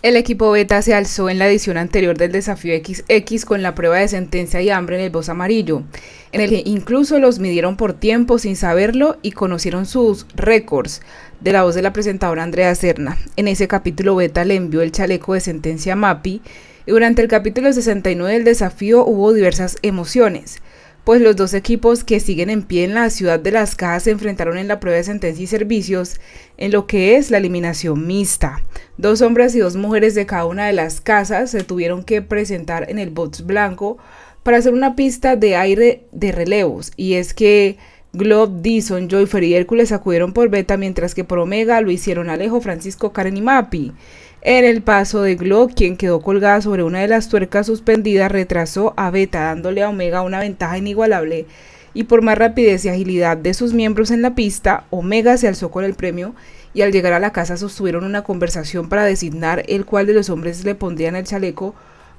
El equipo beta se alzó en la edición anterior del desafío XX con la prueba de sentencia y hambre en el Voz Amarillo, en el que incluso los midieron por tiempo sin saberlo y conocieron sus récords de la voz de la presentadora Andrea Serna. En ese capítulo beta le envió el chaleco de sentencia a Mapi y durante el capítulo 69 del desafío hubo diversas emociones pues los dos equipos que siguen en pie en la ciudad de Las casas se enfrentaron en la prueba de sentencia y servicios en lo que es la eliminación mixta. Dos hombres y dos mujeres de cada una de las casas se tuvieron que presentar en el box blanco para hacer una pista de aire de relevos y es que Glob, Dison, Joyfer y Hércules acudieron por beta, mientras que por omega lo hicieron Alejo, Francisco, Karen y Mapi. En el paso de Glob, quien quedó colgada sobre una de las tuercas suspendidas, retrasó a beta, dándole a omega una ventaja inigualable. Y por más rapidez y agilidad de sus miembros en la pista, Omega se alzó con el premio y al llegar a la casa sostuvieron una conversación para designar el cual de los hombres le pondrían el chaleco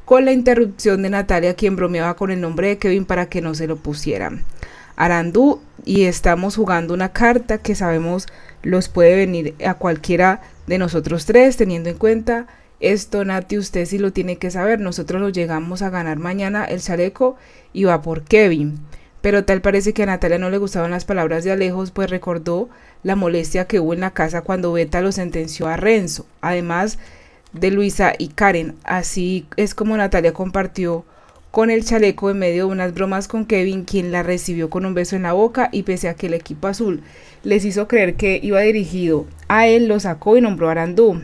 con la interrupción de Natalia quien bromeaba con el nombre de Kevin para que no se lo pusieran. Arandú y estamos jugando una carta que sabemos los puede venir a cualquiera de nosotros tres, teniendo en cuenta esto, Nati, usted sí lo tiene que saber. Nosotros lo llegamos a ganar mañana el chaleco y va por Kevin. Pero tal parece que a Natalia no le gustaban las palabras de Alejos, pues recordó la molestia que hubo en la casa cuando Beta lo sentenció a Renzo, además de Luisa y Karen. Así es como Natalia compartió con el chaleco en medio de unas bromas con Kevin, quien la recibió con un beso en la boca y pese a que el equipo azul les hizo creer que iba dirigido a él, lo sacó y nombró a Arandú.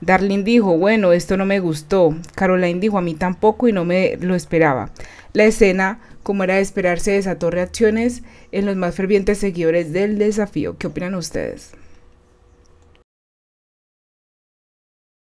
Darlene dijo, bueno, esto no me gustó. Caroline dijo, a mí tampoco y no me lo esperaba. La escena, como era de esperarse, desató reacciones en los más fervientes seguidores del desafío. ¿Qué opinan ustedes?